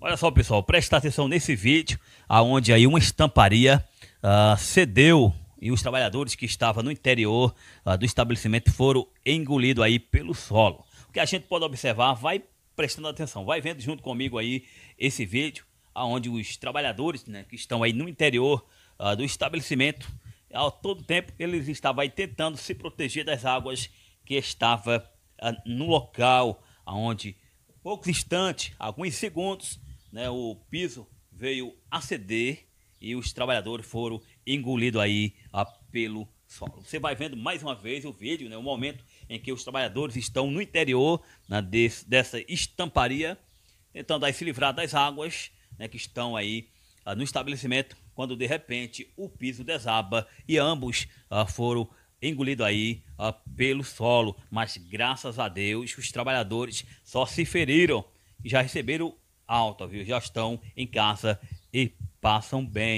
Olha só, pessoal, presta atenção nesse vídeo, aonde aí uma estamparia uh, cedeu e os trabalhadores que estavam no interior uh, do estabelecimento foram engolidos aí pelo solo. O que a gente pode observar, vai prestando atenção, vai vendo junto comigo aí esse vídeo, aonde os trabalhadores né, que estão aí no interior uh, do estabelecimento, ao todo tempo eles estavam aí tentando se proteger das águas que estava no local, aonde poucos instantes, alguns segundos, né, o piso veio a ceder e os trabalhadores foram engolidos aí a, ah, pelo solo. Você vai vendo mais uma vez o vídeo, né, o momento em que os trabalhadores estão no interior né, desse, dessa estamparia, tentando aí se livrar das águas né, que estão aí ah, no estabelecimento, quando de repente o piso desaba e ambos ah, foram engolido aí ah, pelo solo. Mas graças a Deus os trabalhadores só se feriram e já receberam alta, viu? Já estão em casa e passam bem.